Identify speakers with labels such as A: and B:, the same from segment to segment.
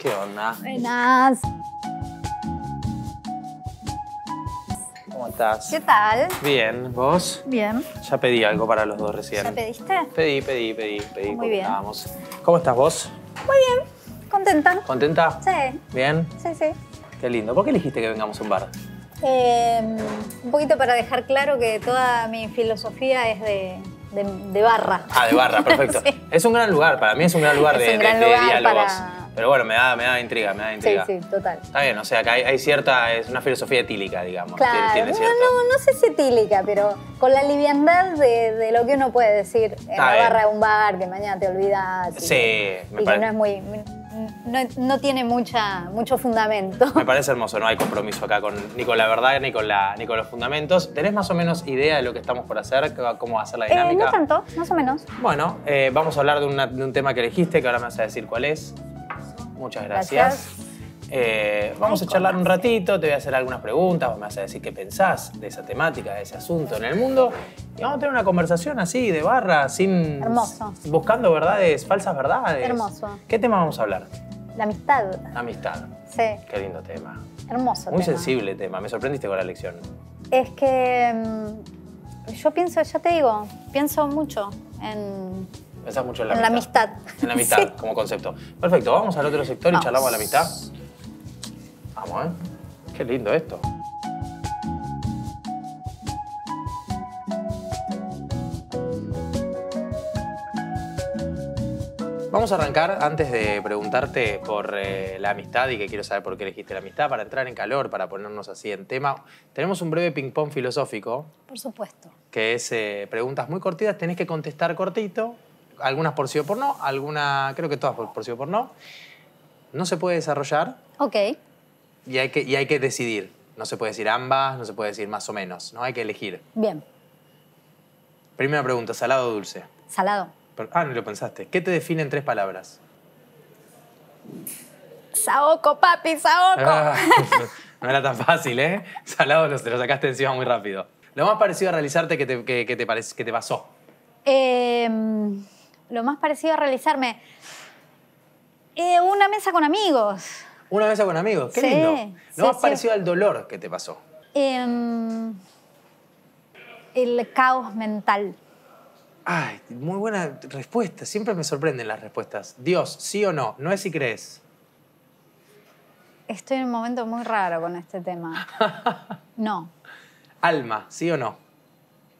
A: ¿Qué onda? Buenas. ¿Cómo estás? ¿Qué tal? Bien, ¿vos? Bien. Ya pedí algo para los dos recién. ¿Ya pediste? Pedí, pedí, pedí, pedí. Muy bien. Estábamos. ¿Cómo estás vos?
B: Muy bien, contenta. ¿Contenta? Sí. ¿Bien? Sí, sí.
A: Qué lindo. ¿Por qué elegiste que vengamos a un bar?
B: Em, un poquito para dejar claro que toda mi filosofía es de, de, barra. Ah, de barra, perfecto.
A: Es un gran lugar, para mí es un gran lugar, de, diálogos. Pero bueno, me da, me da intriga, me da intriga. Sí, sí, total. Está bien, o sea, que hay, cierta, es una filosofía etílica, digamos. Claro, no, no, no,
B: sé si etílica, pero con la liviandad de, lo que uno puede decir en barra de un bar, que mañana te olvidas. Sí,
A: y que no es
B: muy... No, tiene mucha, mucho fundamento.
A: Me parece hermoso, no hay compromiso acá ni con la verdad ni con, la, ni con los fundamentos. ¿Tenés más o menos idea de lo que estamos por hacer? ¿Cómo va a ser la eh, dinámica? no
B: tanto, más o menos.
A: Bueno, eh, vamos a hablar de, de, un tema que elegiste, que ahora me vas a decir cuál es. Muchas gracias. Eh, vamos a charlar un ratito, te voy a hacer algunas preguntas, me vas a decir qué pensás de esa temática, de ese asunto en el mundo. Y vamos a tener una conversación así, de barra, sin. Hermoso. Buscando verdades, falsas verdades. Hermoso. ¿Qué tema vamos a hablar? La amistad. La amistad. Sí. Qué lindo tema. Hermoso. Muy sensible tema. Me sorprendiste con la lección.
B: Es que mm, yo pienso, ya te digo, pienso mucho en
A: mucho en la, amistad. En la amistad, como concepto. Perfecto, vamos al otro sector y charlamos de la amistad. Vamos, ¿eh? Qué lindo esto. Vamos a arrancar antes de preguntarte por eh, la amistad y que quiero saber por qué elegiste la amistad, para entrar en calor, para ponernos así en tema. Tenemos un breve ping-pong filosófico. Por supuesto. Que es eh, preguntas muy cortitas, tenés que contestar cortito algunas por sí o por no, alguna, creo que todas por, sí o por no. No se puede desarrollar. Ok. Y hay, que, hay que decidir. No se puede decir ambas, no se puede decir más o menos, ¿no? Hay que elegir. Bien. Primera pregunta, ¿salado o dulce? Salado. ah, no lo pensaste. ¿Qué te define en tres palabras?
B: Saoco, papi, saoco. Ah,
A: no era tan fácil, ¿eh? Salado lo, te lo sacaste encima muy rápido. Lo más parecido a realizarte que te, que, que te, que te pasó.
B: Eh lo más parecido a realizarme. Eh, una mesa con amigos.
A: Una mesa con amigos, qué lindo. Lo más parecido al dolor que te pasó.
B: Em, el caos mental.
A: Ay, muy buena respuesta. Siempre me sorprenden las respuestas. Dios, sí o no, no es si crees.
B: Estoy en un momento muy raro con este tema. No.
A: Alma, sí o no.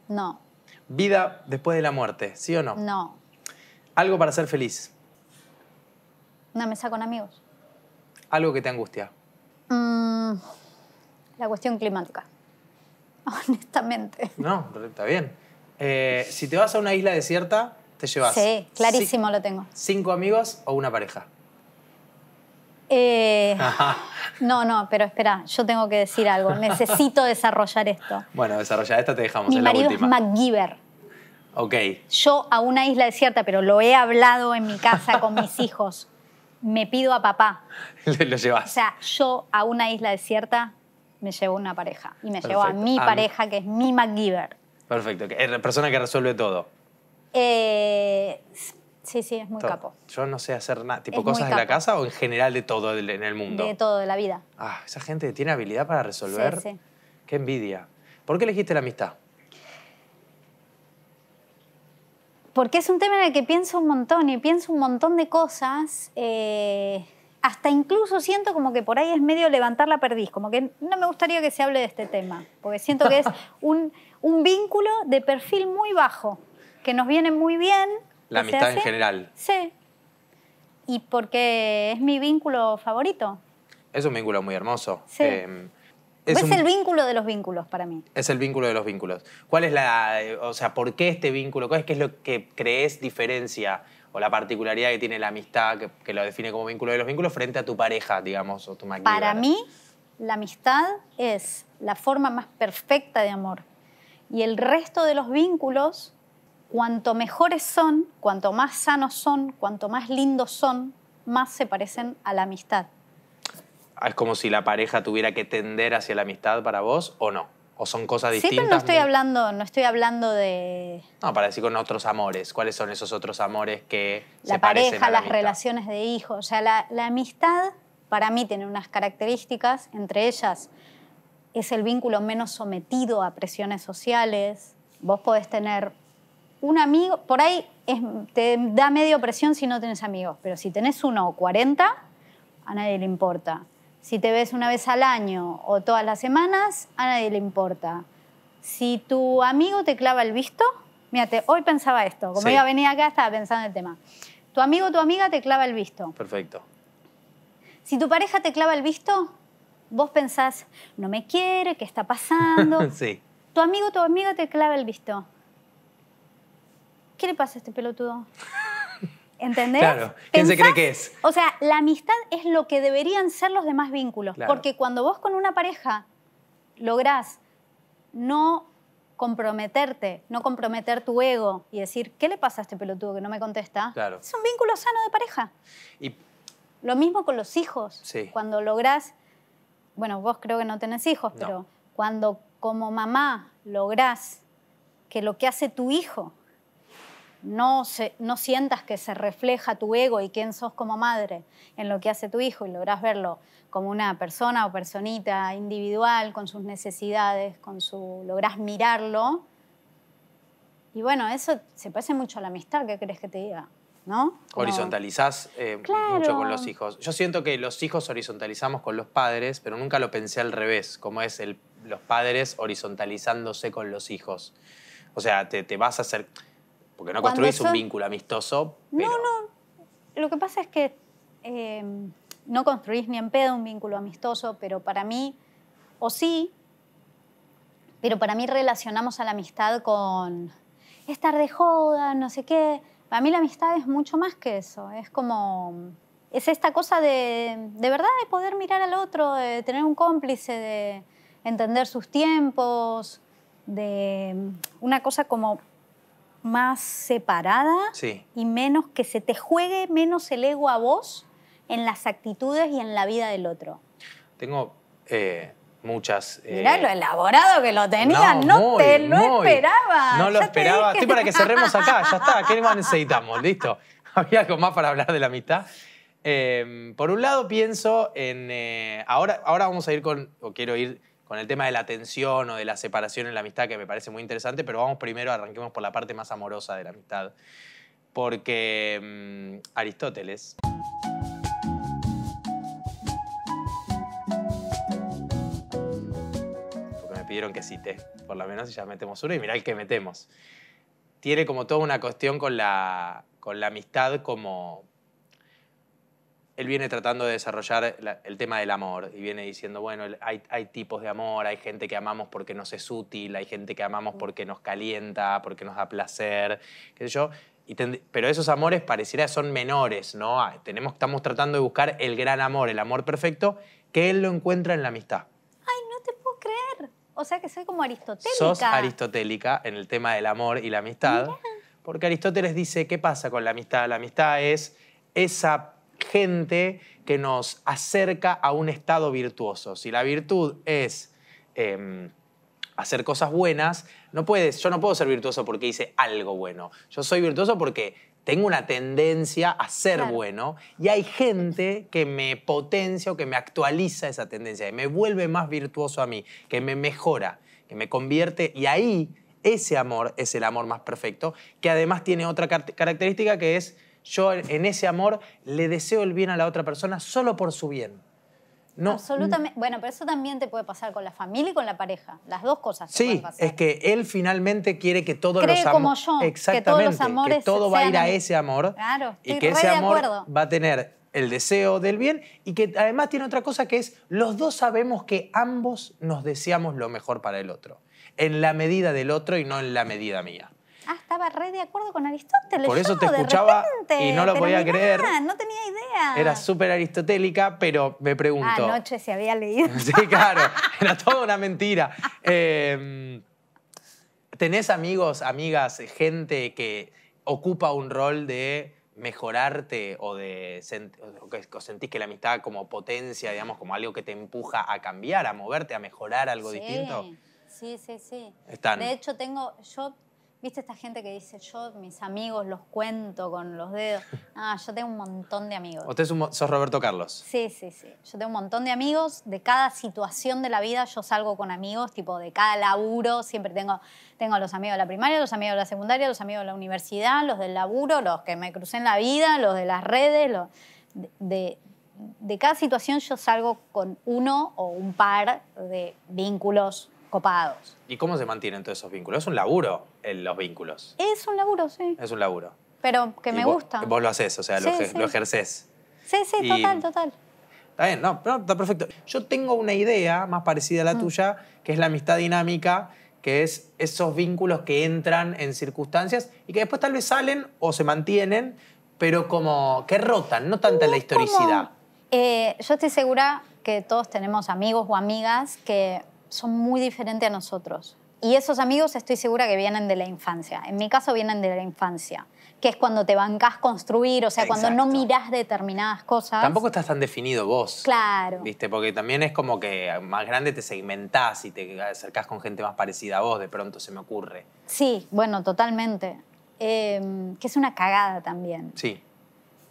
A: No. Vida después de la muerte, sí o no. No. Algo para ser feliz.
B: Una mesa con amigos.
A: Algo que te angustia.
B: Mm, la cuestión climática. Honestamente.
A: No, está bien. Eh, si te vas a una isla desierta, te llevas. Sí, clarísimo lo tengo. ¿Cinco amigos o una pareja?
B: Eh, no, no, pero espera, yo tengo que decir algo. Necesito desarrollar esto.
A: Bueno, desarrollar esto te dejamos. Mi marido la última. es MacGyver. Ok.
B: Yo a una isla desierta, pero lo he hablado en mi casa con mis hijos, me pido a papá.
A: lo llevas. O
B: sea, yo a una isla desierta me llevo una pareja. Y me llevo a mi ah, pareja, que es mi MacGyver.
A: Perfecto. es la Persona que resuelve todo.
B: Eh, sí, sí, es muy capo.
A: Yo no sé hacer nada. ¿Tipo cosas de la casa o en general de todo en el mundo? De
B: todo, de la vida.
A: Ah, esa gente tiene habilidad para resolver. Qué envidia. ¿Por qué elegiste la amistad?
B: porque es un tema en el que pienso un montón y pienso un montón de cosas. Eh, hasta incluso siento como que por ahí es medio levantar la perdiz, como que no me gustaría que se hable de este tema, porque siento que es un, vínculo de perfil muy bajo, que nos viene muy bien.
A: La amistad en general.
B: Sí. Y porque es mi vínculo favorito.
A: Es un vínculo muy hermoso. Sí. Em,
B: es, es pues el vínculo de los vínculos para mí.
A: Es el vínculo de los vínculos. ¿Cuál es la, eh, o sea, por qué este vínculo? es, qué es lo que crees diferencia o la particularidad que tiene la amistad que, lo define como vínculo de los vínculos frente a tu pareja, digamos, o tu máquina? Para mí,
B: la amistad es la forma más perfecta de amor. Y el resto de los vínculos, cuanto mejores son, cuanto más sanos son, cuanto más lindos son, más se parecen a la amistad.
A: ¿Es como si la pareja tuviera que tender hacia la amistad para vos o no? ¿O son cosas distintas? Sí, pero no estoy
B: hablando, no estoy hablando de...
A: No, para decir con otros amores. ¿Cuáles son esos otros amores que... La pareja, las relaciones
B: de hijos. O sea, la, amistad para mí tiene unas características, entre ellas es el vínculo menos sometido a presiones sociales. Vos podés tener un amigo, por ahí te da medio presión si no tenés amigos, pero si tenés uno o 40, a nadie le importa. Si te ves una vez al año o todas las semanas, a nadie le importa. Si tu amigo te clava el visto, mírate, hoy pensaba esto, como iba a venir acá estaba pensando el tema. Tu amigo o tu amiga te clava el visto. Perfecto. Si tu pareja te clava el visto, vos pensás, no me quiere, ¿qué está pasando? sí. Tu amigo o tu amiga te clava el visto. ¿Qué le pasa a este pelotudo? ¿Entendés? Claro. ¿Quién se cree que es? O sea, la amistad es lo que deberían ser los demás vínculos. Porque cuando vos con una pareja lográs no comprometerte, no comprometer tu ego y decir, ¿qué le pasa a este pelotudo que no me contesta? Es un vínculo sano de pareja. Y... Lo mismo con los hijos. Sí. Cuando lográs, bueno, vos creo que no tenés hijos, pero cuando como mamá lográs que lo que hace tu hijo no, no sientas que se refleja tu ego y quién sos como madre en lo que hace tu hijo y lográs verlo como una persona o personita individual, con sus necesidades, con su. lográs mirarlo. Y bueno, eso se parece mucho a la amistad, ¿qué crees que te diga? ¿No?
A: Horizontalizás eh, mucho con los hijos. Yo siento que los hijos horizontalizamos con los padres, pero nunca lo pensé al revés, como es los padres horizontalizándose con los hijos. O sea, te, te vas a hacer... Porque no construís un vínculo amistoso. No, no.
B: Lo que pasa es que eh, no construís ni en pedo un vínculo amistoso, pero para mí, o sí, pero para mí relacionamos a la amistad con estar de joda, no sé qué. Para mí la amistad es mucho más que eso. Es como. Es esta cosa de, de verdad, de poder mirar al otro, de tener un cómplice, de entender sus tiempos, de una cosa como más separada y menos que se te juegue menos el ego a vos en las actitudes y en la vida del
A: otro. Tengo eh, muchas... Eh... Mirá lo
B: elaborado que lo tenía, no, te lo esperaba. No lo esperaba. Estoy para que cerremos
A: acá, ya está, ¿qué más necesitamos? Listo. Había algo más para hablar de la amistad. Eh, por un lado pienso en... Eh, ahora, ahora vamos a ir con, o quiero ir con el tema de la tensión o de la separación en la amistad, que me parece muy interesante, pero vamos primero, arranquemos por la parte más amorosa de la amistad. Porque mm, Aristóteles... Porque me pidieron que cite, por lo menos, y ya metemos uno, y mirá el que metemos. Tiene como toda una cuestión con la, con la amistad como él viene tratando de desarrollar el tema del amor y viene diciendo, bueno, hay, tipos de amor, hay gente que amamos porque nos es útil, hay gente que amamos mm. porque nos calienta, porque nos da placer, qué sé yo. pero esos amores pareciera son menores, ¿no? Ah, tenemos, estamos tratando de buscar el gran amor, el amor perfecto, que él lo encuentra en la amistad. Ay,
B: no te puedo creer. O sea que soy como aristotélica. Sos
A: aristotélica en el tema del amor y la amistad. Porque Aristóteles dice, ¿qué pasa con la amistad? La amistad es esa gente que nos acerca a un estado virtuoso. Si la virtud es em, hacer cosas buenas, no puedes, yo no puedo ser virtuoso porque hice algo bueno. Yo soy virtuoso porque tengo una tendencia a ser bueno y hay gente que me potencia o que me actualiza esa tendencia, y me vuelve más virtuoso a mí, que me mejora, que me convierte y ahí ese amor es el amor más perfecto, que además tiene otra característica que es yo en ese amor le deseo el bien a la otra persona solo por su bien. No, Absolutamente.
B: Bueno, pero eso también te puede pasar con la familia y con la pareja. Las dos cosas. Sí, es
A: que él finalmente quiere que todos los amores. como yo. Exactamente. Que todos los amores. Que todo va a ir a ese amor.
B: Claro. y que ese amor
A: va a tener el deseo del bien y que además tiene otra cosa que es los dos sabemos que ambos nos deseamos lo mejor para el otro. En la medida del otro y no en la medida mía.
B: Ah, estaba re de acuerdo con Aristóteles. Por eso te escuchaba y no lo podía creer. No tenía idea. Era
A: súper aristotélica, pero me pregunto. Anoche
B: se había leído. sí,
A: claro. Era toda una mentira. Em, ¿Tenés amigos, amigas, gente que ocupa un rol de mejorarte o de sentís que la amistad como potencia, digamos, como algo que te empuja a cambiar, a moverte, a mejorar algo distinto?
B: Sí, sí, sí.
A: Están. De hecho,
B: tengo, yo ¿Viste esta gente que dice, yo mis amigos los cuento con los dedos? Ah, yo tengo un montón de amigos. Usted es
A: sos Roberto Carlos.
B: Sí, sí, sí. Yo tengo un montón de amigos. De cada situación de la vida yo salgo con amigos, tipo de cada laburo. Siempre tengo, tengo los amigos de la primaria, los amigos de la secundaria, los amigos de la universidad, los del laburo, los que me crucé en la vida, los de las redes. de, de, de cada situación yo salgo con uno o un par de vínculos copados.
A: ¿Y cómo se mantienen todos esos vínculos? Es un laburo, eh, los vínculos.
B: Es un laburo, sí. Es un laburo. Pero que me
A: gusta. Vos lo haces, o sea, lo, sí. ejercés.
B: Sí, sí, total,
A: total. Está bien, no, está perfecto. Yo tengo una idea más parecida a la mm. tuya, que es la amistad dinámica, que es esos vínculos que entran en circunstancias y que después tal vez salen o se mantienen, pero como que rotan, no tanta la historicidad.
B: Eh, yo estoy segura que todos tenemos amigos o amigas que son muy diferentes a nosotros. Y esos amigos estoy segura que vienen de la infancia. En mi caso vienen de la infancia, que es cuando te bancas construir, o sea, cuando no mirás determinadas cosas. Tampoco
A: estás tan definido vos. Claro. ¿Viste? Porque también es como que más grande te segmentás y te acercás con gente más parecida a vos, de pronto se me ocurre.
B: Sí, bueno, totalmente. Em, que es una cagada también.
A: Sí.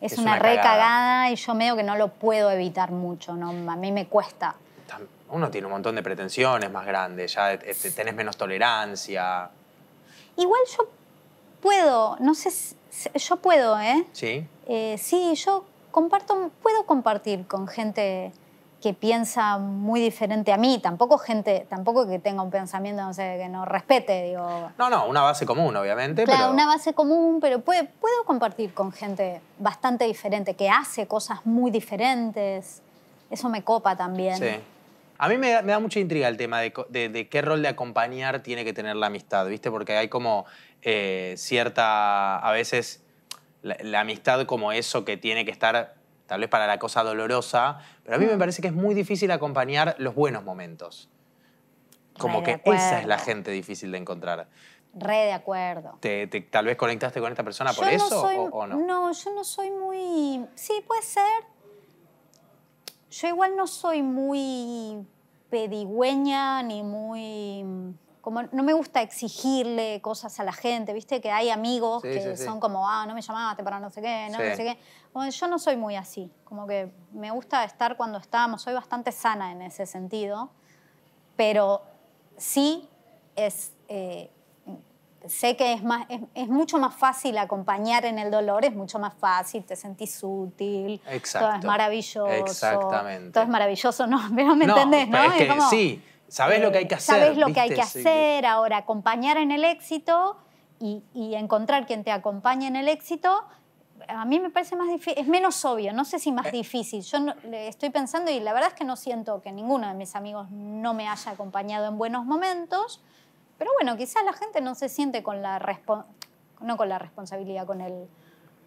A: Es, una, recagada
B: y yo medio que no lo puedo evitar mucho, ¿no? A mí me cuesta
A: uno tiene un montón de pretensiones más grandes, ya este, tenés menos tolerancia.
B: Igual yo puedo, no sé, yo puedo, ¿eh? Sí. Eh, sí, yo comparto, puedo compartir con gente que piensa muy diferente a mí, tampoco gente, tampoco que tenga un pensamiento, no sé, que no respete, digo.
A: No, no, una base común, obviamente. Claro, una
B: base común, pero puedo compartir con gente bastante diferente, que hace cosas muy diferentes. Eso me copa también. Sí.
A: A mí me da, mucha intriga el tema de, qué rol de acompañar tiene que tener la amistad, ¿viste? Porque hay como eh, cierta, a veces, la, amistad como eso que tiene que estar, tal vez para la cosa dolorosa, pero a mí me mm. parece que es muy difícil acompañar los buenos momentos.
B: Como que esa es la
A: gente difícil de encontrar. Re de acuerdo. ¿Te, tal vez conectaste con esta persona por eso o, no?
B: No, yo no soy muy... Sí, puede ser yo igual no soy muy pedigüeña ni muy como no me gusta exigirle cosas a la gente, viste que hay amigos que son como, ah, no me llamaste para no sé qué, no, sé qué. Bueno, yo no soy muy así, como que me gusta estar cuando estamos, soy bastante sana en ese sentido, pero sí es, eh, sé que es, mucho más fácil acompañar en el dolor, es mucho más fácil, te sentís útil, todo es maravilloso. Todo es maravilloso, no, pero me entendés, ¿no? sí,
A: sabés lo que hay que hacer. Sabés lo que hay que hacer
B: ahora, acompañar en el éxito y, encontrar quien te acompañe en el éxito. A mí me parece más difícil, es menos obvio, no sé si más eh. difícil. Yo estoy pensando y la verdad es que no siento que ninguno de mis amigos no me haya acompañado en buenos momentos. Pero bueno, quizás la gente no se siente con la no con la responsabilidad, con el...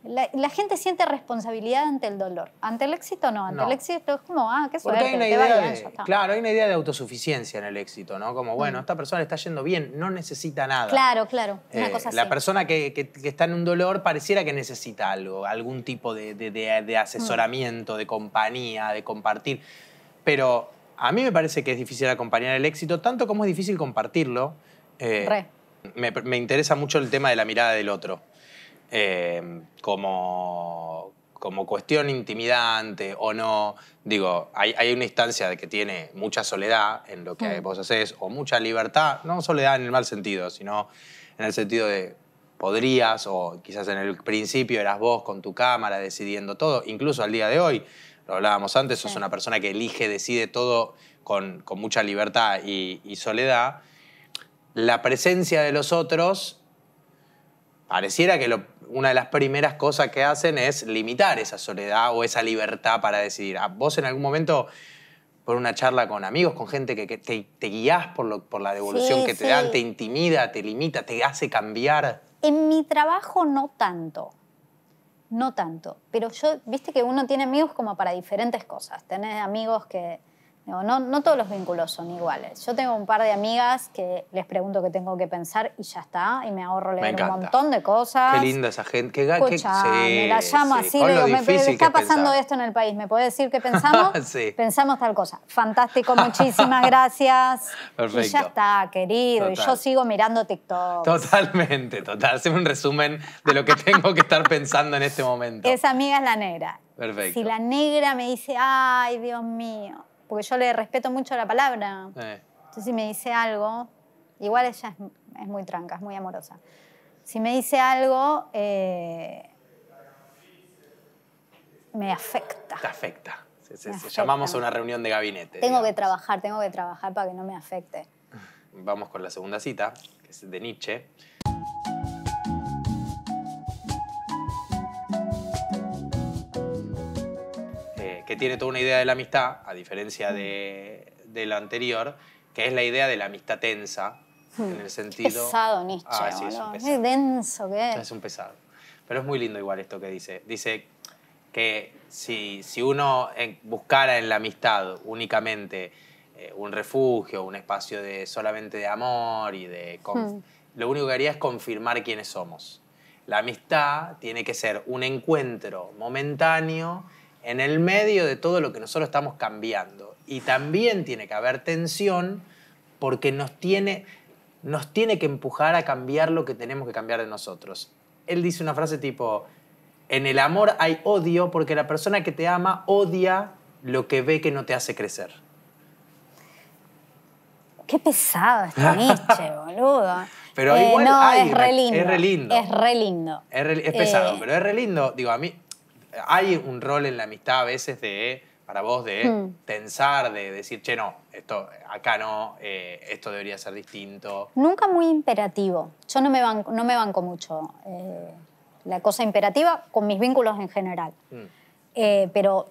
B: La, gente siente responsabilidad ante el dolor. Ante el éxito no, ante el éxito es como, ah, qué suerte, hay
A: Claro, hay una idea de autosuficiencia en el éxito, ¿no? Como, bueno, mm. esta persona está yendo bien, no necesita nada. Claro,
B: claro, eh, La
A: persona que, está en un dolor pareciera que necesita algo, algún tipo de, asesoramiento, mm. de compañía, de compartir. Pero a mí me parece que es difícil acompañar el éxito, tanto como es difícil compartirlo. Eh, me, interesa mucho el tema de la mirada del otro. Eh, como, como cuestión intimidante o no. Digo, hay, una instancia de que tiene mucha soledad en lo que mm. vos haces o mucha libertad, no soledad en el mal sentido, sino en el sentido de podrías o quizás en el principio eras vos con tu cámara decidiendo todo, incluso al día de hoy, lo hablábamos antes, sos una persona que elige, decide todo con, mucha libertad y soledad la presencia de los otros, pareciera que una de las primeras cosas que hacen es limitar esa soledad o esa libertad para decidir. ¿A ah, vos en algún momento, por una charla con amigos, con gente que, te, guías por, la devolución que te dan, te intimida, te limita, te hace cambiar?
B: En mi trabajo no tanto. No tanto, pero yo, viste que uno tiene amigos como para diferentes cosas. Tenés amigos que, no, no, todos los vínculos son iguales. Yo tengo un par de amigas que les pregunto qué tengo que pensar y ya está, y me ahorro leer un montón de cosas. Qué
A: linda esa gente. Qué, me la llamo así, le está pasando
B: esto en el país, ¿me puede decir qué pensamos? Pensamos tal cosa. Fantástico, muchísimas gracias. Y ya está, querido, y yo sigo mirando TikTok.
A: Totalmente, total. Hacemos un resumen de lo que tengo que estar pensando en este momento. Esa
B: amiga es la negra.
A: Perfecto. Si la
B: negra me dice, ay, Dios mío porque yo le respeto mucho la palabra. Entonces, si me dice algo, igual ella es, muy tranca, es muy amorosa. Si me dice algo, eh, me afecta.
A: Te afecta. Llamamos a una reunión de gabinete. Tengo que
B: trabajar, tengo que trabajar para que no me afecte.
A: Vamos con la segunda cita, que es de Nietzsche. que tiene toda una idea de la amistad, a diferencia de, la anterior, que es la idea de la amistad tensa, en hmm. el sentido... pesado, Nietzsche. Ah, es un
B: pesado. Qué es.
A: un pesado. Pero es muy lindo igual esto que dice. Dice que si, uno buscara en la amistad únicamente eh, un refugio, un espacio de solamente de amor y de... Hmm. Lo único que haría es confirmar quiénes somos. La amistad tiene que ser un encuentro momentáneo en el medio de todo lo que nosotros estamos cambiando. Y también tiene que haber tensión porque nos tiene, nos tiene que empujar a cambiar lo que tenemos que cambiar de nosotros. Él dice una frase tipo, en el amor hay odio porque la persona que te ama odia lo que ve que no te hace crecer.
B: Qué pesado este Nietzsche, boludo. Pero eh, igual no, es, re lindo, es re lindo. Es
A: re Es, pesado, eh, pero es re lindo. Digo, a mí, hay un rol en la amistad a veces de, para vos, de pensar, hmm. tensar, de decir, che, no, esto acá no, eh, esto debería ser distinto.
B: Nunca muy imperativo. Yo no me banco, no me banco mucho eh, la cosa imperativa con mis vínculos en general. Hmm. Eh, pero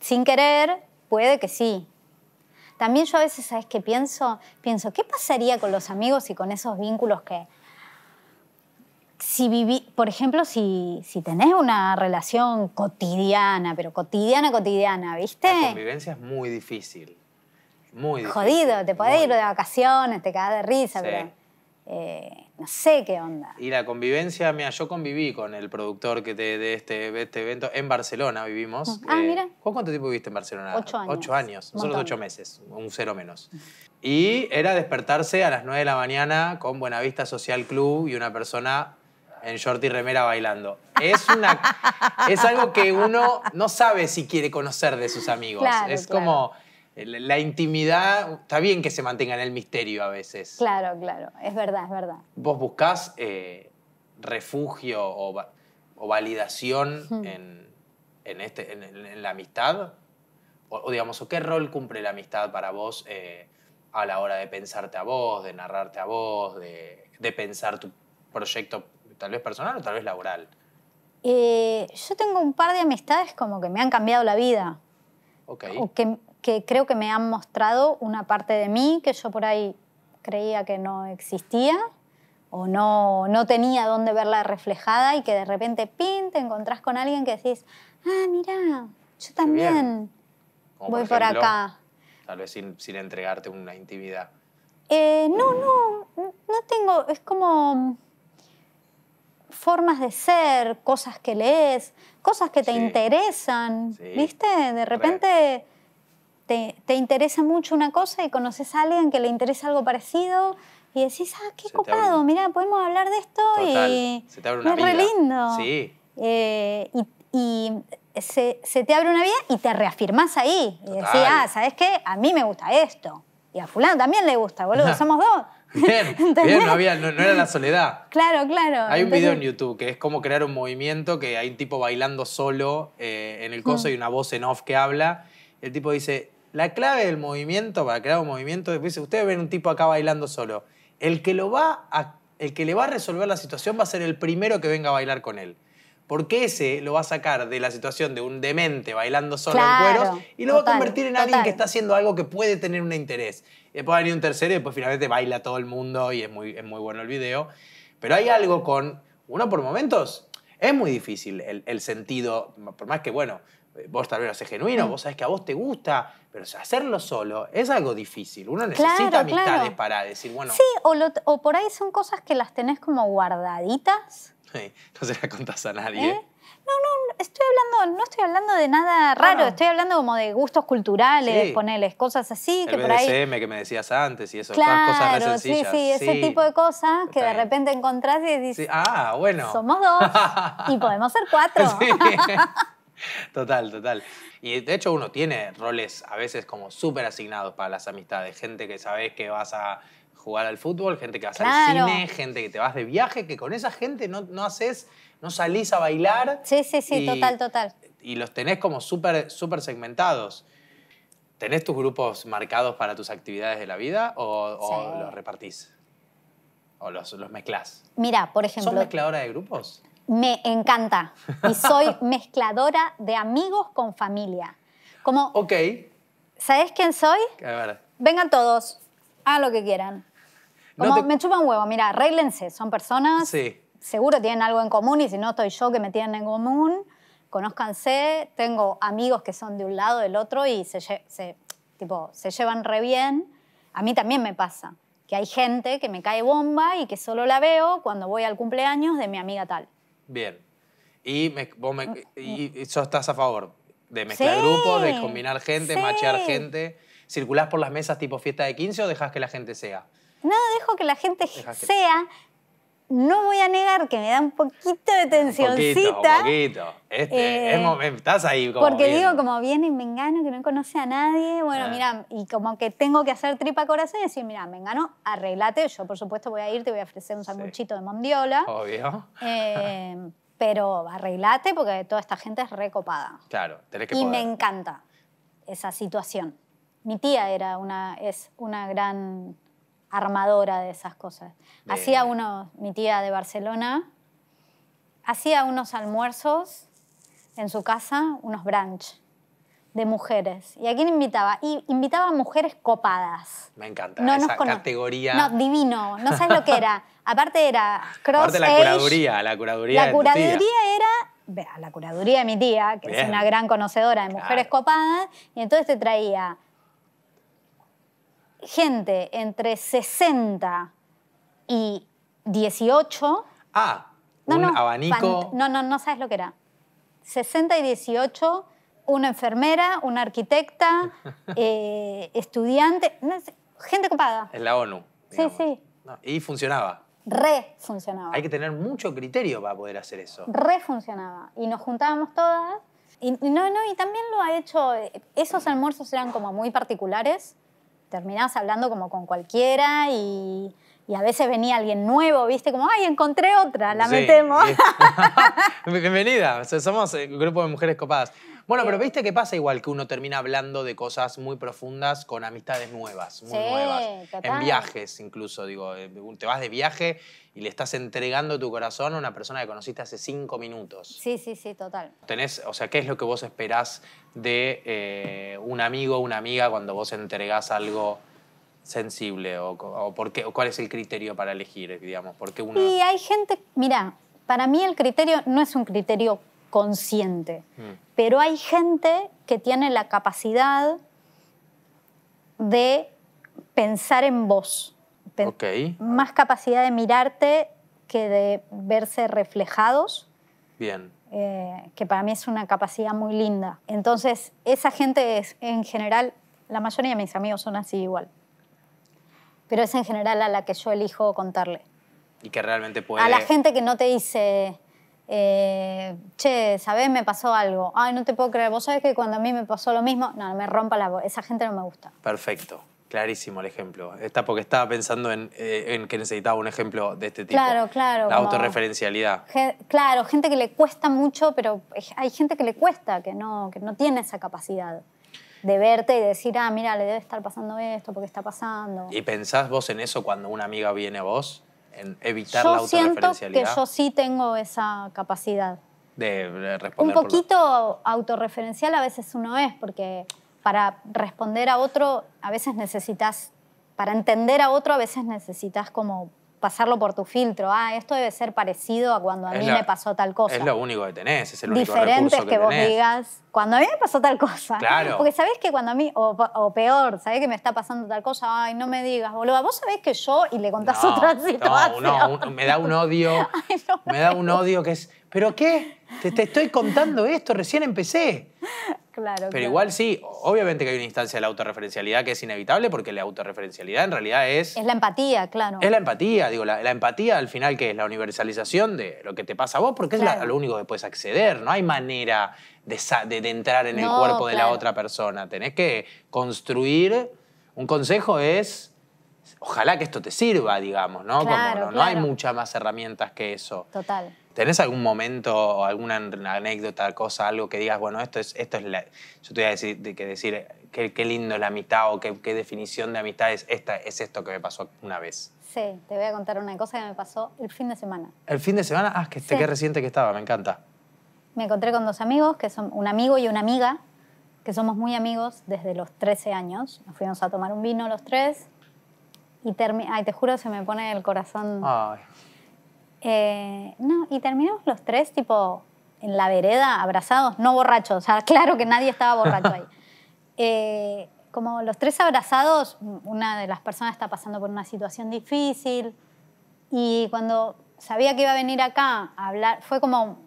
B: sin querer, puede que sí. También yo a veces, ¿sabes qué pienso? Pienso, ¿qué pasaría con los amigos y con esos vínculos que si viví, por ejemplo, si, tenés una relación cotidiana, pero cotidiana, cotidiana, ¿viste? La
A: convivencia es muy difícil. Muy difícil. Jodido,
B: te podés ir de vacaciones, te cagás de risa, pero eh, no sé qué onda.
A: Y la convivencia, mira, yo conviví con el productor que de, este, este, evento en Barcelona vivimos. Ah, mira. Eh, ¿Cuánto tiempo viviste en Barcelona? Ocho años. Ocho años, ocho meses, un cero menos. Y era despertarse a las nueve de la mañana con Buenavista Social Club y una persona en short y remera bailando. Es, una, es algo que uno no sabe si quiere conocer de sus amigos. es como la intimidad, está bien que se mantenga en el misterio a veces.
B: Claro, claro, es verdad, es verdad.
A: ¿Vos buscás eh, refugio o, o validación en, en, este, en, la amistad? O, digamos, ¿o qué rol cumple la amistad para vos eh, a la hora de pensarte a vos, de narrarte a vos, de, de pensar tu proyecto tal vez personal o tal vez laboral?
B: Eh, yo tengo un par de amistades como que me han cambiado la vida. Ok. que, creo que me han mostrado una parte de mí que yo por ahí creía que no existía o no, no tenía dónde verla reflejada y que de repente, pin, te encontrás con alguien que decís, ah, mira, yo también voy por, acá.
A: Tal vez sin, entregarte una intimidad.
B: Eh, no, no, no tengo, es como formas de ser, cosas que lees, cosas que te interesan, ¿viste? De repente te, interesa mucho una cosa y conoces a alguien que le interesa algo parecido y decís, ah, qué copado, mira, podemos hablar de esto y Se te abre una es lindo. Sí. Eh, y, se, te abre una vida y te reafirmás ahí. Y decís, ah, ¿sabes qué? A mí me gusta esto. Y a fulano también le gusta, boludo, somos dos.
A: Bien, bien, no, era la soledad.
B: Claro, claro. Hay un video en
A: YouTube que es cómo crear un movimiento que hay un tipo bailando solo eh, en el coso mm. y una voz en off que habla. El tipo dice, la clave del movimiento, para crear un movimiento, dice, ustedes ven un tipo acá bailando solo. El que, lo va el que le va a resolver la situación va a ser el primero que venga a bailar con él. Porque ese lo va a sacar de la situación de un demente bailando solo en cueros y lo va a convertir en alguien que está haciendo algo que puede tener un interés. Y después venir un tercero y después finalmente baila todo el mundo y es muy, es muy bueno el video. Pero hay algo con, uno por momentos, es muy difícil el, el sentido, por más que, bueno, vos tal vez lo haces genuino, mm. vos sabes que a vos te gusta, pero hacerlo solo es algo difícil. Uno necesita amistades para decir, bueno... Sí,
B: o, o, por ahí son cosas que las tenés como guardaditas.
A: Sí, no se las contás a nadie. ¿Eh? ¿eh?
B: no, no, estoy hablando, no estoy hablando de nada ah, raro, estoy hablando como de gustos culturales, ponerles cosas así. El que por ahí... que
A: me decías antes y eso, cosas Sí, sí, ese tipo de
B: cosas que de repente encontrás y dices,
A: ah, bueno. Somos dos
B: y podemos ser cuatro.
A: Total, total. Y de hecho uno tiene roles a veces como súper asignados para las amistades. Gente que sabes que vas a jugar al fútbol, gente que vas al cine, gente que te vas de viaje, que con esa gente no, haces, no salís a bailar. Sí, sí, sí, total, total. Y los tenés como súper super segmentados. ¿Tenés tus grupos marcados para tus actividades de la vida o, los repartís? ¿O los, los mezclás?
B: Mira, por ejemplo...
A: mezcladora de grupos?
B: Me encanta. Y soy mezcladora de amigos con familia. Como, ok. ¿Sabés quién soy? Vengan todos, hagan lo que quieran. Me chupa un me huevo, mira, arréglense, son personas, sí. seguro tienen algo en común y si no estoy yo que me tienen en común, conózcanse, tengo amigos que son de un lado, del otro y se, tipo, se llevan re bien. A mí también me pasa que hay gente que me cae bomba y que solo la veo cuando voy al cumpleaños de mi amiga tal.
A: Bien. Y, me, vos y, estás a favor de mezclar grupos, de combinar gente, machear gente. ¿Circulás por las mesas tipo fiesta de 15 o dejas que la gente sea?
B: No, dejo que la gente sea. No voy a negar que me da un poquito de tensióncita Un poquito,
A: un este, eh, eh, estás ahí como Porque digo,
B: como viene me y engano que no conoce a nadie, bueno, ah. mira, y como que tengo que hacer tripa corazón y decir, mira, me engano, arreglate. Yo, por supuesto, voy a ir, te voy a ofrecer un sanguchito de mondiola. Obvio. Eh, pero arreglate porque toda esta gente es recopada.
A: Claro, tenés que Y me
B: encanta esa situación. Mi tía era una, es una gran armadora de esas cosas. Hacía unos, mi tía de Barcelona, hacía unos almuerzos en su casa, unos brunch de mujeres. ¿Y a quién invitaba? Y invitaba a mujeres copadas.
A: Me encanta no esa categoría. No,
B: divino. No sabes lo que era. Aparte era cross Aparte la curaduría,
A: la curaduría La curaduría
B: era... la curaduría de mi tía, que es una gran conocedora de mujeres copadas, y entonces te traía gente entre 60 y 18.
A: Ah, un abanico.
B: No, no, no sabes lo que era. 60 y 18, una enfermera, una arquitecta, eh, estudiante, gente copada. En la ONU. Sí, sí.
A: y funcionaba.
B: Re funcionaba. Hay
A: que tener mucho criterio para poder hacer eso.
B: Re funcionaba. Y nos juntábamos todas. Y, no, no, y también lo ha hecho, eh, esos almuerzos eran como muy particulares terminabas hablando como con cualquiera y, a veces venía alguien nuevo, ¿viste? Como, ay, encontré otra, la metemos.
A: Bienvenida, somos el eh, grupo de mujeres copadas. Bueno, pero viste que pasa igual que uno termina hablando de cosas muy profundas con amistades nuevas, muy nuevas. En viajes incluso, digo, eh, te vas de viaje y le estás entregando tu corazón a una persona que conociste hace cinco minutos.
B: Sí, sí, sí, total.
A: Tenés, o sea, ¿qué es lo que vos esperás de eh, un amigo o una amiga cuando vos entregás algo? sensible o, o cuál es el criterio para elegir, digamos, porque uno... Y hay
B: gente, mira, para mí el criterio no es un criterio consciente. Mm. Pero hay gente que tiene la capacidad de pensar en vos. Más capacidad de mirarte que de verse reflejados. Bien. Eh, que para mí es una capacidad muy linda. Entonces, esa gente es, en general, la mayoría de mis amigos son así igual. Pero es en general a la que yo elijo contarle.
A: Y que realmente puede... A la gente
B: que no te dice, eh, che, ¿sabés? Me pasó algo. Ay, no te puedo creer. ¿Vos sabés que cuando a mí me pasó lo mismo? No, me rompa la voz. Esa gente no me
A: gusta. Perfecto. Clarísimo el ejemplo. Está porque estaba pensando en, eh, que necesitaba un ejemplo de este tipo. Claro, claro. La autorreferencialidad.
B: claro, gente que le cuesta mucho, pero hay gente que le cuesta, que no, que no tiene esa capacidad de verte y decir, ah, mira, le debe estar pasando esto, porque está pasando.
A: ¿Y pensás vos en eso cuando una amiga viene a vos? evitar yo siento que yo
B: sí tengo esa capacidad.
A: De eh, responder. Un
B: poquito autorreferencial a veces uno es, porque para responder a otro a veces necesitas, para entender a otro a veces necesitas como pasarlo por tu filtro. Ah, esto debe ser parecido a cuando a mí me pasó tal cosa. Es lo
A: único que tenés, es el único recurso que, que vos digas,
B: cuando a mí me pasó tal cosa. Claro. Porque sabés que cuando a mí, o, peor, sabés que me está pasando tal cosa, ay, no me digas, boludo, vos sabés que yo, y le contás otra situación. No, no
A: me da un odio, me da un odio que es, ¿pero qué? te estoy contando esto, recién empecé. Pero igual sí, obviamente que hay una instancia de la autorreferencialidad que es inevitable porque la autorreferencialidad en realidad es...
B: Es la empatía, claro. Es
A: la empatía, digo, la, empatía al final que es la universalización de lo que te pasa a vos porque es lo único que puedes acceder, no hay manera de, entrar en el cuerpo de la otra persona, tenés que construir, un consejo es... Ojalá que esto te sirva, digamos, ¿no? Como, no, no hay muchas más herramientas que eso. Total. ¿Tenés algún momento, alguna anécdota, cosa, algo que digas, bueno, esto es, esto es la, yo te voy a decir, que decir qué, lindo es la amistad o qué, definición de amistad es, esta, es esto que me pasó una vez?
B: Sí, te voy a contar una cosa que me pasó el fin de semana.
A: ¿El fin de semana? Ah, que, qué reciente que estaba, me encanta.
B: Me encontré con dos amigos, que son un amigo y una amiga, que somos muy amigos desde los 13 años. Nos fuimos a tomar un vino los tres y Ay, te juro, se me pone el corazón... Ay eh, no, y terminamos los tres, tipo, en la vereda, abrazados, no borrachos. O sea, claro que nadie estaba borracho ahí. Eh, como los tres abrazados, una de las personas está pasando por una situación difícil. Y cuando sabía que iba a venir acá a hablar, fue como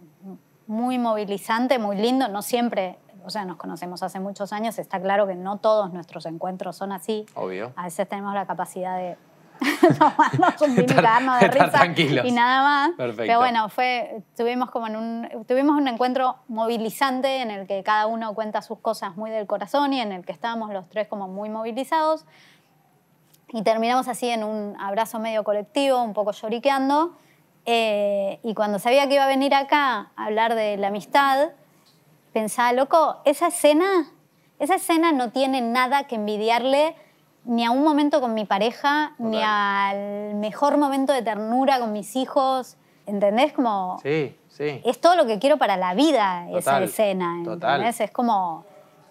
B: muy movilizante, muy lindo. No siempre, o sea, nos conocemos hace muchos años, está claro que no todos nuestros encuentros son así. Obvio. A veces tenemos la capacidad de de risa y nada más. Pero bueno, fue, tuvimos como un, tuvimos un encuentro movilizante en el que cada uno cuenta sus cosas muy del corazón y en el que estábamos los tres como muy movilizados. Y terminamos así en un abrazo medio colectivo, un poco lloriqueando. Eh, y cuando sabía que iba a venir acá a hablar de la amistad, pensaba, loco, esa escena, esa escena no tiene nada que envidiarle ni a un momento con mi pareja, ni al mejor momento de ternura con mis hijos. ¿Entendés? Como.
A: Sí, sí.
B: Es todo lo que quiero para la vida esa escena. Total. Es como.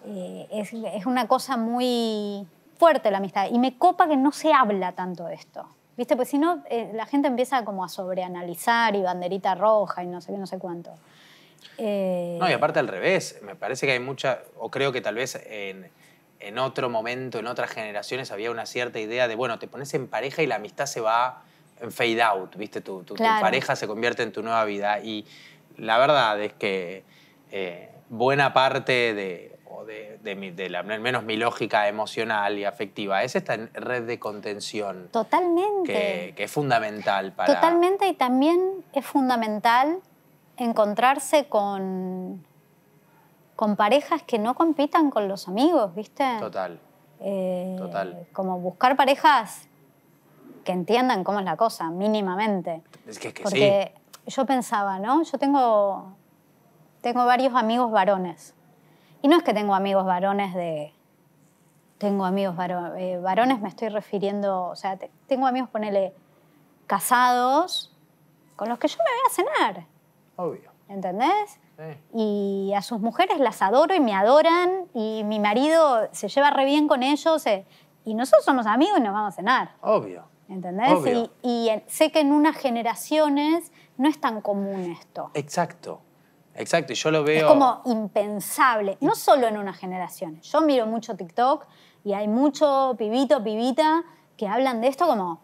B: Eh, es, una cosa muy fuerte la amistad. Y me copa que no se habla tanto de esto. ¿Viste? Pues si no, eh, la gente empieza como a sobreanalizar y banderita roja y no sé qué, no sé cuánto. No,
A: y eh, aparte al revés. Me parece que hay mucha. O creo que tal vez en en otro momento, en otras generaciones, había una cierta idea de, bueno, te pones en pareja y la amistad se va en fade out, ¿viste? Tu, pareja se convierte en tu nueva vida. Y la verdad es que eh, buena parte de, al menos mi lógica emocional y afectiva, es esta red de contención.
B: Totalmente. Que,
A: que es fundamental para... Totalmente
B: y también es fundamental encontrarse con con parejas que no compitan con los amigos, ¿viste? Eh, Total. Como buscar parejas que entiendan cómo es la cosa, mínimamente.
A: Es que, es que Porque
B: yo pensaba, ¿no? Yo tengo, tengo varios amigos varones. Y no es que tengo amigos varones de... Tengo amigos eh, varones, me estoy refiriendo, o sea, tengo amigos, ponele, casados, con los que yo me voy a cenar. Obvio. ¿Entendés? Y a sus mujeres las adoro y me adoran y mi marido se lleva re bien con ellos eh, y nosotros somos amigos y nos vamos a cenar. Obvio. ¿Entendés? Y, sé que en unas generaciones no es tan común esto.
A: Exacto. Exacto, y yo lo veo. Es como
B: impensable, no solo en una generación. Yo miro mucho TikTok y hay mucho pibito, pibita que hablan de esto como.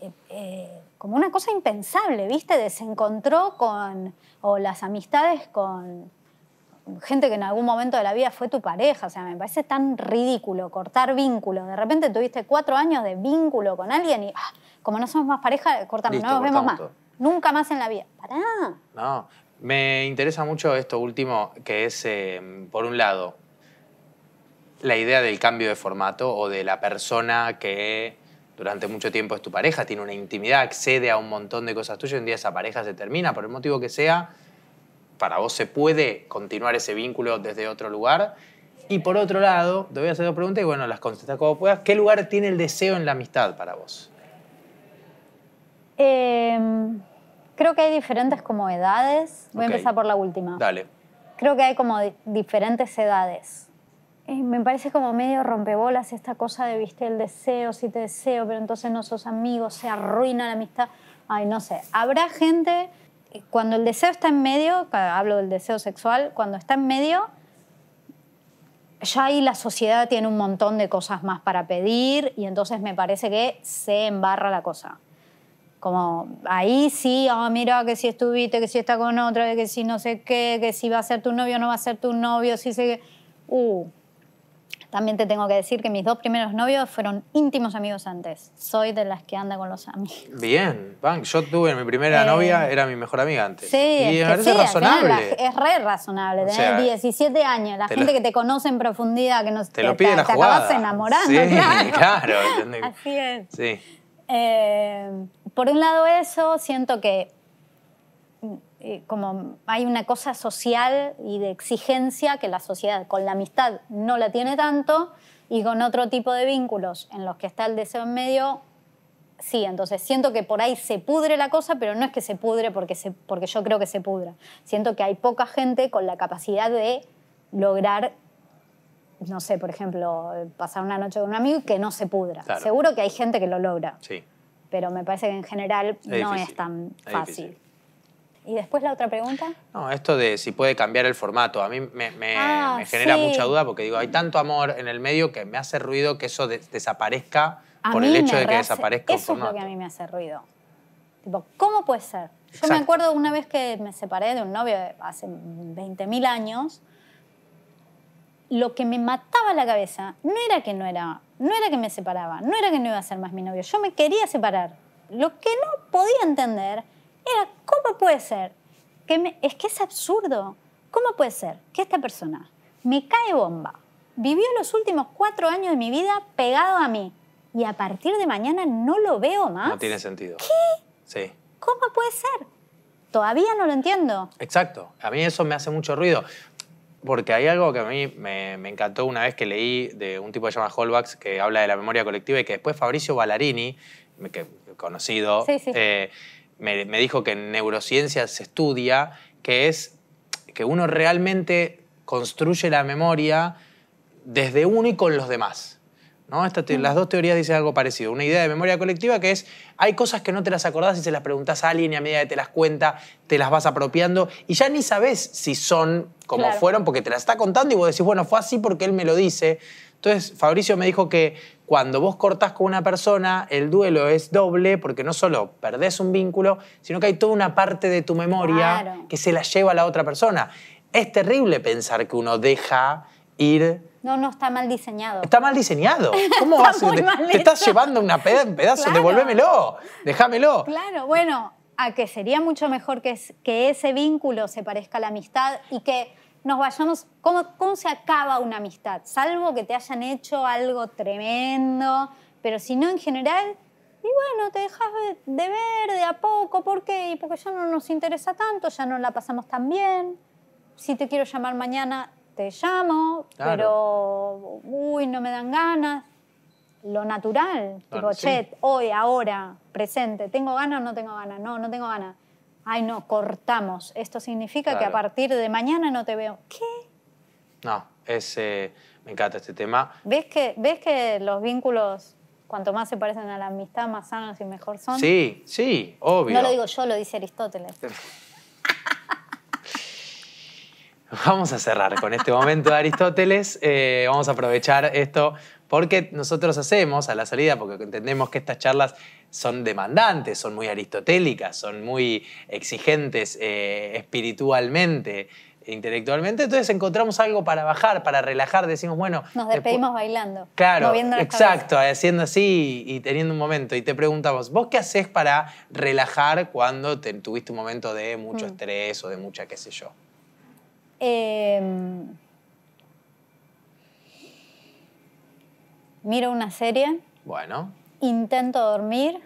B: Eh, eh, como una cosa impensable, ¿viste? Desencontró con, o las amistades con gente que en algún momento de la vida fue tu pareja, o sea, me parece tan ridículo cortar vínculo De repente tuviste cuatro años de vínculo con alguien y, ah, como no somos más pareja, cortamos, no nos vemos más. Nunca más en la vida. Pará.
A: No, me interesa mucho esto último, que es, em, por un lado, la idea del cambio de formato o de la persona que durante mucho tiempo es tu pareja, tiene una intimidad, accede a un montón de cosas tuyas, un día esa pareja se termina, por el motivo que sea, para vos se puede continuar ese vínculo desde otro lugar. Y por otro lado, te voy a hacer dos preguntas y bueno, las contestas como puedas. ¿Qué lugar tiene el deseo en la amistad para vos?
B: Em, creo que hay diferentes como edades. Voy a empezar por la última. Dale. Creo que hay como diferentes edades me parece como medio rompebolas esta cosa de, viste, el deseo, si te deseo, pero entonces no sos amigo, se arruina la amistad. Ay, no sé. Habrá gente, eh, cuando el deseo está en medio, hablo del deseo sexual, cuando está en medio, ya ahí la sociedad tiene un montón de cosas más para pedir y entonces me parece que se embarra la cosa. Como ahí sí, oh, mira que si estuviste, que si está con otra, que si no sé qué, que si va a ser tu novio o no va a ser tu novio, si se... Uh, también te tengo que decir que mis dos primeros novios fueron íntimos amigos antes. Soy de las que anda con los amigos.
A: Bien, Yo tuve mi primera eh, novia, era mi mejor amiga antes. Sí, y es, razonable. Es
B: re razonable. Tenés 17 años, la gente que te conoce en profundidad, que no te, lo pide te, te acabas enamorando. Sí, claro. Así es. Sí. Eh, por un lado eso, siento que eh, como hay una cosa social y de exigencia que la sociedad con la amistad no la tiene tanto y con otro tipo de vínculos en los que está el deseo en medio, sí, entonces siento que por ahí se pudre la cosa, pero no es que se pudre porque, porque yo creo que se pudra. Siento que hay poca gente con la capacidad de lograr no sé, por ejemplo, pasar una noche con un amigo que no se pudra. Seguro que hay gente que lo logra. Sí. Pero me parece que en general no es tan fácil. ¿Y después la otra pregunta?
A: No, esto de si puede cambiar el formato. A mí me, ah, genera mucha duda porque digo, hay tanto amor en el medio que me hace ruido que eso desaparezca por el hecho de que desaparezca Eso un formato. es lo que a
B: mí me hace ruido. Tipo, ¿cómo puede ser? Yo me acuerdo una vez que me separé de un novio hace 20.000 años, lo que me mataba la cabeza no era que no era, no era que me separaba, no era que no iba a ser más mi novio, yo me quería separar. Lo que no podía entender era, ¿cómo puede ser? Que es que es absurdo. ¿Cómo puede ser que esta persona me cae bomba, vivió los últimos cuatro años de mi vida pegado a mí y a partir de mañana no lo veo más? No
A: tiene sentido. ¿Qué? Sí.
B: ¿Cómo puede ser? Todavía no lo entiendo.
A: Exacto. A mí eso me hace mucho ruido. Porque hay algo que a mí me, encantó una vez que leí de un tipo que se llama Holbach que habla de la memoria colectiva y que después Fabricio Ballarini, conocido, eh, me, dijo que en neurociencia se estudia, que es que uno realmente construye la memoria desde uno y con los demás. ¿no? las dos teorías dicen algo parecido. Una idea de memoria colectiva que es, hay cosas que no te las acordás y se las preguntás a alguien y a medida que te las cuenta, te las vas apropiando y ya ni sabes si son como fueron porque te las está contando y vos decís, bueno, fue así porque él me lo dice. Entonces, Fabricio me dijo que cuando vos cortás con una persona, el duelo es doble porque no solo perdés un vínculo, sino que hay toda una parte de tu memoria que se la lleva a la otra persona. Es terrible pensar que uno deja ir
B: no, no, está mal diseñado.
A: Está mal diseñado. ¿Cómo vas? Te, estás llevando una pedazo, en pedazos, claro. déjamelo.
B: Claro, bueno, a que sería mucho mejor que ese vínculo se parezca a la amistad y que nos vayamos, ¿cómo, cómo se acaba una amistad? Salvo que te hayan hecho algo tremendo, pero si no en general, y bueno, te dejas de ver de a poco, ¿por qué? Porque ya no nos interesa tanto, ya no la pasamos tan bien. Si te quiero llamar mañana, te llamo, pero uy, no me dan ganas. Lo natural, hoy, ahora, presente, ¿tengo ganas o no tengo ganas? No, no tengo ganas ay no, cortamos, esto significa que a partir de mañana no te veo. ¿Qué?
A: No, eh, me encanta este tema.
B: ¿Ves que, ¿Ves que los vínculos, cuanto más se parecen a la amistad, más sanos y mejor son? Sí,
A: sí, obvio. No lo digo
B: yo, lo dice Aristóteles.
A: Vamos a cerrar con este momento de Aristóteles. Eh, vamos a aprovechar esto porque nosotros hacemos a la salida, porque entendemos que estas charlas son demandantes, son muy aristotélicas, son muy exigentes eh, espiritualmente, intelectualmente, entonces encontramos algo para bajar, para relajar, decimos, bueno... Nos despedimos
B: bailando. Claro, moviendo exacto,
A: haciendo así y, teniendo un momento. Y te preguntamos, ¿vos qué haces para relajar cuando tuviste un momento de mucho mm. estrés o de mucha qué sé yo?
B: Eh miro una serie. Bueno. Intento dormir.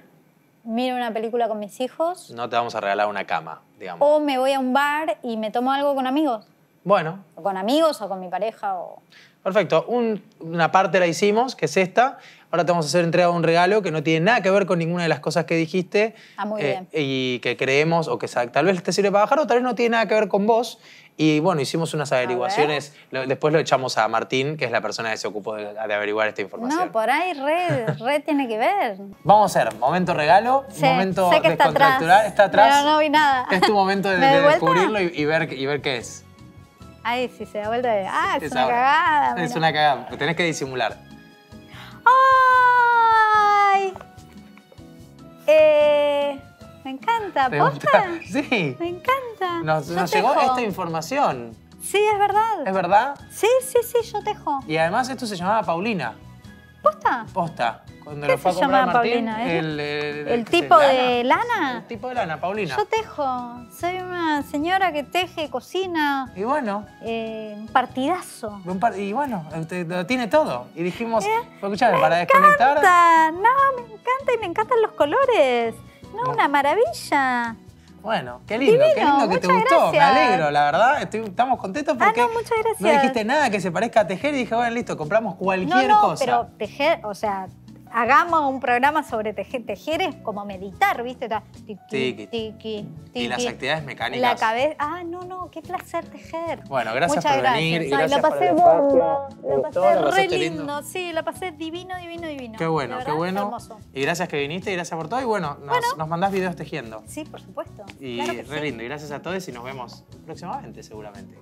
B: Miro una película con mis hijos.
A: No te vamos a regalar una cama, digamos.
B: O me voy a un bar y me tomo algo con amigos. Bueno. O con amigos o con mi pareja o...
A: Perfecto. una parte la hicimos, que es esta. Ahora te vamos a hacer entrega de un regalo que no tiene nada que ver con ninguna de las cosas que dijiste. Ah, muy bien. Eh, y que creemos o que tal vez te sirve para bajar o tal vez no tiene nada que ver con vos. Y bueno, hicimos unas averiguaciones. después lo echamos a Martín, que es la persona que se ocupó de, averiguar esta información.
B: No, por ahí re, tiene que ver.
A: Vamos a ver, momento regalo, momento sé que está atrás, no no
B: vi nada. Es
A: tu momento de, descubrirlo y, ver, y ver qué es.
B: Ay, si se da vuelta de. Ah, es, una cagada. Es
A: una cagada. Tenés que disimular.
B: ¡Ay! Eh. Me encanta, ¿Posta? Sí. Me encanta. Nos, nos llegó esta
A: información. Sí, es verdad. ¿Es verdad? Sí, sí, sí, yo tejo. Y además esto se llamaba Paulina. ¿Posta? Posta. Cuando lo fue se llamaba Martín, Paulina? Eh? El, eh, tipo de lana. El tipo de lana, Paulina. Yo
B: tejo. Soy una señora que teje, cocina. Y bueno. Eh, un partidazo.
A: y bueno, usted lo tiene todo. Y dijimos, escuchame,
B: para desconectar. Me encanta, no, me encanta y me encantan los colores. No, una maravilla. Bueno, qué lindo, qué lindo que te gustó. Me alegro, la verdad.
A: estamos contentos ah, porque no, dijiste nada que se parezca a tejer y dije, bueno, listo, compramos cualquier no, cosa. Pero
B: tejer, o sea, hagamos un programa sobre tejer es como meditar, ¿viste? Tiki, tiki, Y las actividades
A: mecánicas. La cabeza.
B: Ah, no, no, qué placer tejer. Bueno, gracias por venir. Y gracias la pasé bomba. La pasé re lindo. Sí, la pasé divino, divino, divino. Qué bueno, qué bueno.
A: Y gracias que viniste y gracias por todo. Y bueno, nos, mandás videos tejiendo. Sí, por supuesto. Y claro re lindo. Y gracias a todos y nos vemos próximamente, seguramente.